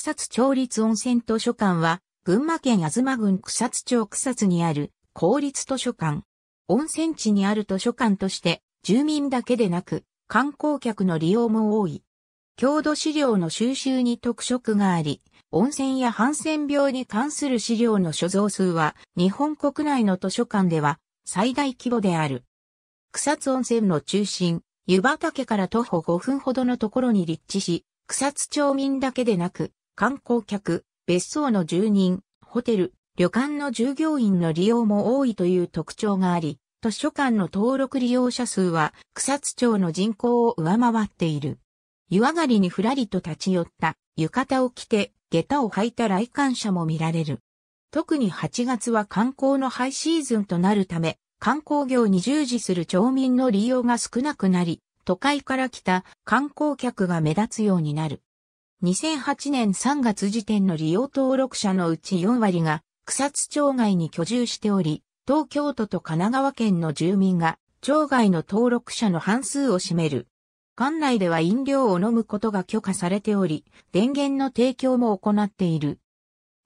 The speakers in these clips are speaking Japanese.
草津町立温泉図書館は、群馬県妻郡草津町草津にある公立図書館。温泉地にある図書館として、住民だけでなく、観光客の利用も多い。郷土資料の収集に特色があり、温泉やハンセン病に関する資料の所蔵数は、日本国内の図書館では最大規模である。草津温泉の中心、湯畑から徒歩5分ほどのところに立地し、草津町民だけでなく、観光客、別荘の住人、ホテル、旅館の従業員の利用も多いという特徴があり、図書館の登録利用者数は草津町の人口を上回っている。湯上がりにふらりと立ち寄った浴衣を着て下駄を履いた来館者も見られる。特に8月は観光のハイシーズンとなるため、観光業に従事する町民の利用が少なくなり、都会から来た観光客が目立つようになる。2008年3月時点の利用登録者のうち4割が草津町外に居住しており、東京都と神奈川県の住民が町外の登録者の半数を占める。館内では飲料を飲むことが許可されており、電源の提供も行っている。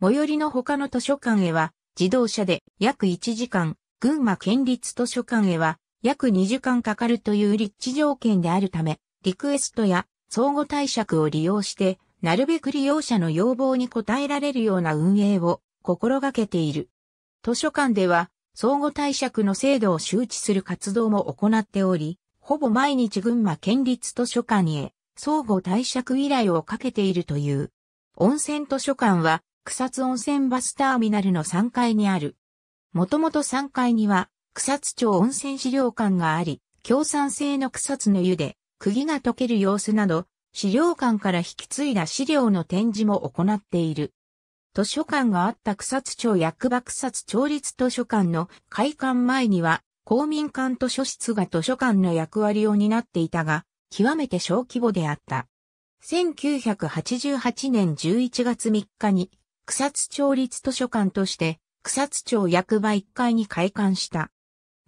最寄りの他の図書館へは自動車で約1時間、群馬県立図書館へは約2時間かかるという立地条件であるため、リクエストや相互貸借を利用して、なるべく利用者の要望に応えられるような運営を心がけている。図書館では、相互貸借の制度を周知する活動も行っており、ほぼ毎日群馬県立図書館へ相互貸借依頼をかけているという。温泉図書館は草津温泉バスターミナルの3階にある。もともと3階には草津町温泉資料館があり、共産性の草津の湯で釘が溶ける様子など、資料館から引き継いだ資料の展示も行っている。図書館があった草津町役場草津町立図書館の開館前には、公民館図書室が図書館の役割を担っていたが、極めて小規模であった。1988年11月3日に、草津町立図書館として、草津町役場1階に開館した。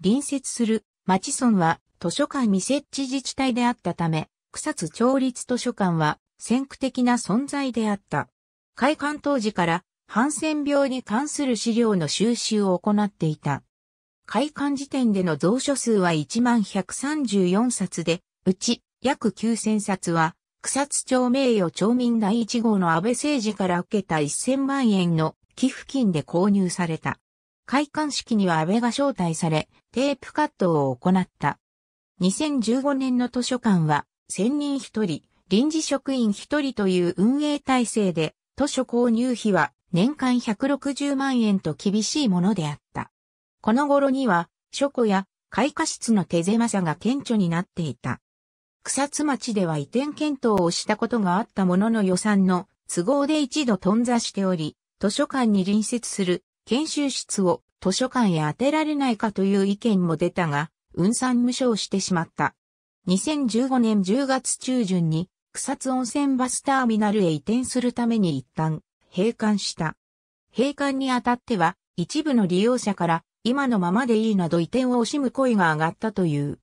隣接する町村は図書館未設置自治体であったため、草津町立図書館は先駆的な存在であった。開館当時からハンセン病に関する資料の収集を行っていた。開館時点での蔵書数は1134冊で、うち約9000冊は草津町名誉町民第1号の安倍政治から受けた1000万円の寄付金で購入された。開館式には安倍が招待され、テープカットを行った。2015年の図書館は、専任1人、臨時職員1人という運営体制で、図書購入費は年間160万円と厳しいものであった。この頃には、書庫や開花室の手狭さが顕著になっていた。草津町では移転検討をしたことがあったものの予算の都合で一度頓挫しており、図書館に隣接する研修室を図書館へ当てられないかという意見も出たが、運山無償してしまった。2015年10月中旬に草津温泉バスターミナルへ移転するために一旦閉館した。閉館にあたっては一部の利用者から今のままでいいなど移転を惜しむ声が上がったという。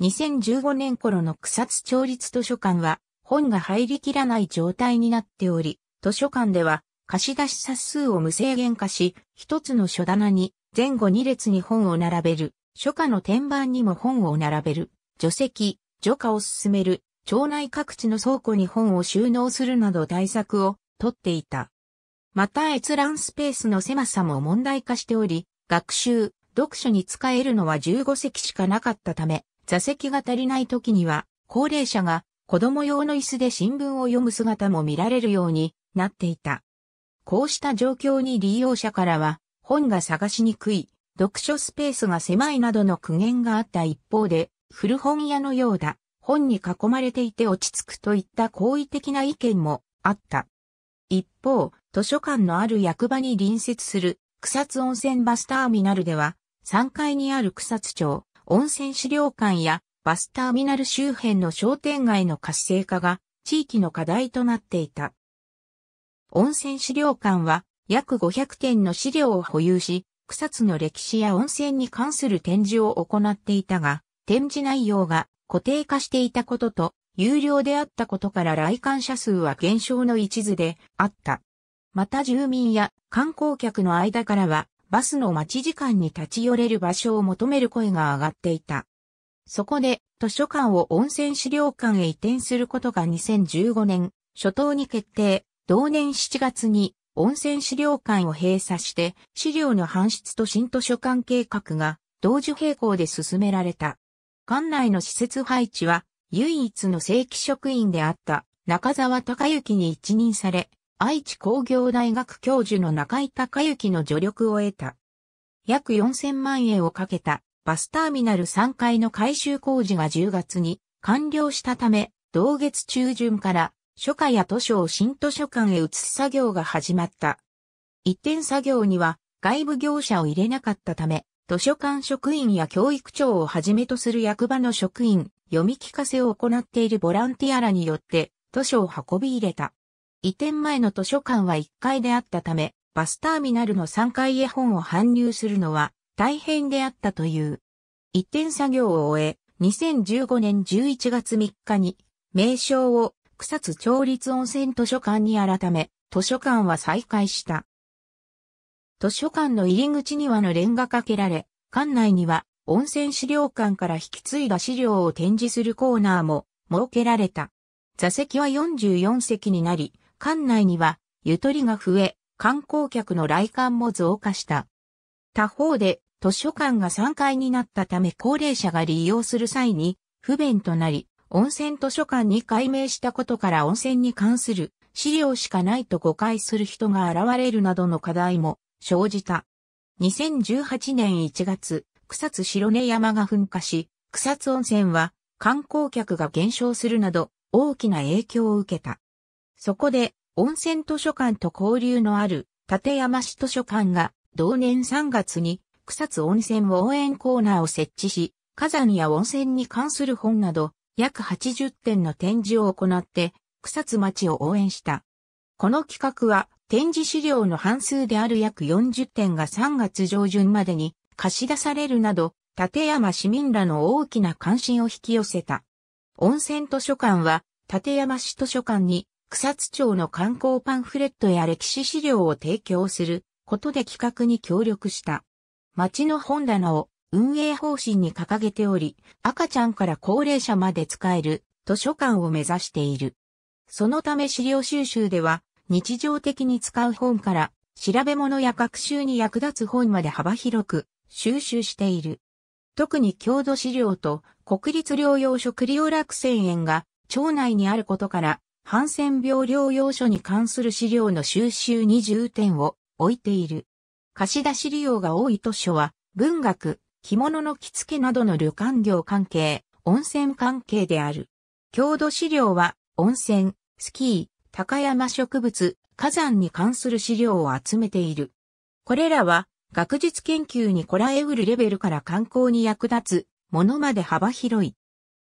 2015年頃の草津町立図書館は本が入りきらない状態になっており、図書館では貸し出し冊数を無制限化し、一つの書棚に前後2列に本を並べる書家の天板にも本を並べる、除籍、除家を進める、町内各地の倉庫に本を収納するなど対策を取っていた。また閲覧スペースの狭さも問題化しており、学習、読書に使えるのは15席しかなかったため、座席が足りない時には、高齢者が子供用の椅子で新聞を読む姿も見られるようになっていた。こうした状況に利用者からは、本が探しにくい、読書スペースが狭いなどの苦言があった一方で、古本屋のようだ、本に囲まれていて落ち着くといった好意的な意見もあった。一方、図書館のある役場に隣接する草津温泉バスターミナルでは、3階にある草津町、温泉資料館やバスターミナル周辺の商店街の活性化が地域の課題となっていた。温泉資料館は約500点の資料を保有し、草津の歴史や温泉に関する展示を行っていたが、展示内容が固定化していたことと、有料であったことから来館者数は減少の一途であった。また住民や観光客の間からは、バスの待ち時間に立ち寄れる場所を求める声が上がっていた。そこで、図書館を温泉資料館へ移転することが2015年、初頭に決定、同年7月に温泉資料館を閉鎖して資料の搬出と新図書館計画が同時並行で進められた。館内の施設配置は唯一の正規職員であった中沢隆之に一任され、愛知工業大学教授の中井隆之の助力を得た。約4000万円をかけたバスターミナル3階の改修工事が10月に完了したため、同月中旬から書家や図書を新図書館へ移す作業が始まった。一点作業には外部業者を入れなかったため、図書館職員や教育長をはじめとする役場の職員、読み聞かせを行っているボランティアらによって図書を運び入れた。移転前の図書館は1階であったため、バスターミナルの3階へ本を搬入するのは大変であったという。一点作業を終え、2015年11月3日に名称を草津町立温泉図書館に改め、図書館は再開した。図書館の入り口にはのれんがかけられ、館内には温泉資料館から引き継いだ資料を展示するコーナーも設けられた。座席は44席になり、館内にはゆとりが増え、観光客の来館も増加した。他方で図書館が3階になったため高齢者が利用する際に不便となり、温泉図書館に改名したことから温泉に関する資料しかないと誤解する人が現れるなどの課題も生じた。2018年1月、草津白根山が噴火し、草津温泉は観光客が減少するなど大きな影響を受けた。そこで温泉図書館と交流のある立山市図書館が同年3月に草津温泉応援コーナーを設置し、火山や温泉に関する本など約80点の展示を行って、草津町を応援した。この企画は、展示資料の半数である約40点が3月上旬までに貸し出されるなど、立山市民らの大きな関心を引き寄せた。温泉図書館は、立山市図書館に草津町の観光パンフレットや歴史資料を提供することで企画に協力した。町の本棚を運営方針に掲げており、赤ちゃんから高齢者まで使える図書館を目指している。そのため資料収集では、日常的に使う本から、調べ物や学習に役立つ本まで幅広く収集している。特に郷土資料と国立療養所クリオ楽泉園が町内にあることから、ハンセン病療養所に関する資料の収集に重点を置いている。貸し出し利用が多い図書は、文学、着物の着付けなどの旅館業関係、温泉関係である。郷土資料は、温泉、スキー、高山植物、火山に関する資料を集めている。これらは、学術研究にこらえうるレベルから観光に役立つものまで幅広い。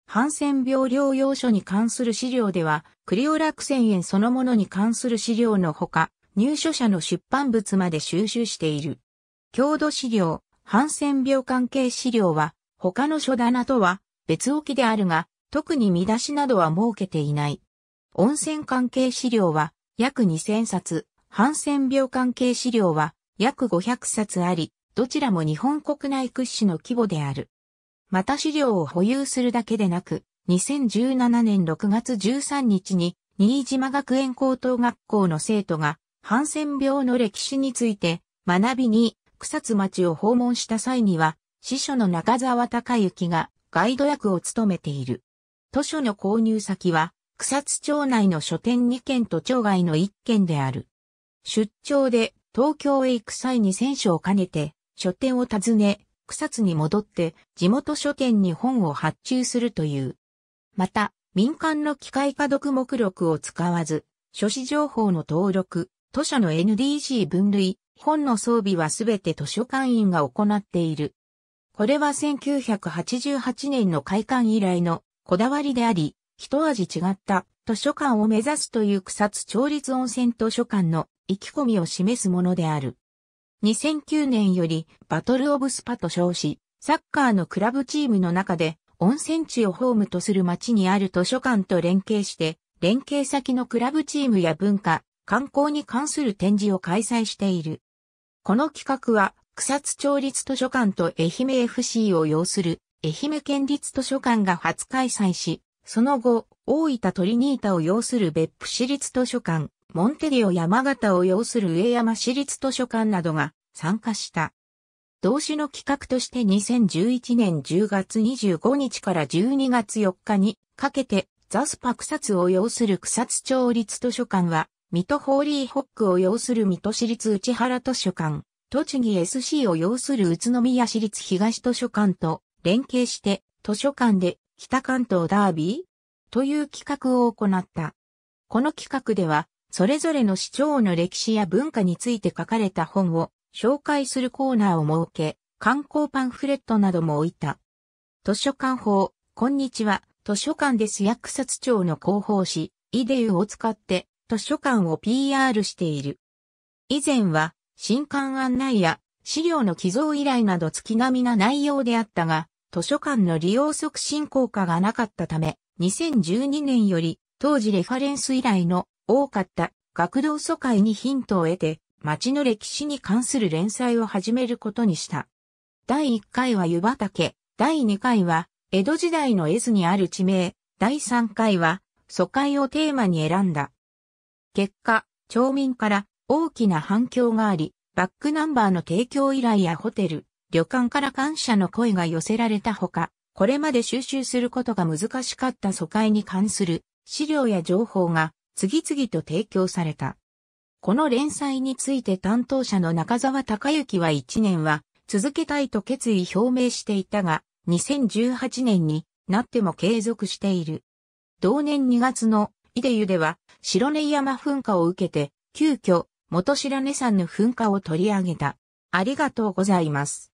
ハンセン病療養所に関する資料では、クリオラクセン園そのものに関する資料のほか、入所者の出版物まで収集している。郷土資料、ハンセン病関係資料は、他の書棚とは別置きであるが、特に見出しなどは設けていない。温泉関係資料は約2000冊、ハンセン病関係資料は約500冊あり、どちらも日本国内屈指の規模である。また資料を保有するだけでなく、2017年6月13日に、新島学園高等学校の生徒が、ハンセン病の歴史について、学びに草津町を訪問した際には、司書の中沢隆之がガイド役を務めている。図書の購入先は、草津町内の書店2軒と町外の1軒である。出張で東京へ行く際に選書を兼ねて、書店を訪ね、草津に戻って地元書店に本を発注するという。また、民間の機械化読目録を使わず、書誌情報の登録、図書の NDC 分類、本の装備はすべて図書館員が行っている。これは1988年の開館以来のこだわりであり、一味違った図書館を目指すという草津町立温泉図書館の意気込みを示すものである。2009年よりバトルオブスパと称し、サッカーのクラブチームの中で温泉地をホームとする町にある図書館と連携して、連携先のクラブチームや文化、観光に関する展示を開催している。この企画は、草津町立図書館と愛媛 FC を要する愛媛県立図書館が初開催し、その後、大分トリニータを要する別府市立図書館、モンテリオ山形を要する上山市立図書館などが参加した。同種の企画として2011年10月25日から12月4日にかけてザスパ草津を要する草津町立図書館は水戸ホーリーホックを要する水戸市立内原図書館、栃木 SC を要する宇都宮市立東図書館と連携して図書館で北関東ダービーという企画を行った。この企画では、それぞれの市長の歴史や文化について書かれた本を紹介するコーナーを設け、観光パンフレットなども置いた。図書館法、こんにちは、図書館です役札長の広報誌、イデーを使って図書館を PR している。以前は、新刊案内や資料の寄贈依頼など月並みな内容であったが、図書館の利用促進効果がなかったため、2012年より当時レファレンス依頼の多かった学童疎開にヒントを得て、町の歴史に関する連載を始めることにした。第1回は湯畑、第2回は江戸時代の絵図にある地名、第3回は疎開をテーマに選んだ。結果、町民から大きな反響があり、バックナンバーの提供依頼やホテル、旅館から感謝の声が寄せられたほか、これまで収集することが難しかった疎開に関する資料や情報が次々と提供された。この連載について担当者の中沢隆之は1年は続けたいと決意表明していたが、2018年になっても継続している。同年2月のイデユでは白根山噴火を受けて、急遽、元白根山の噴火を取り上げた。ありがとうございます。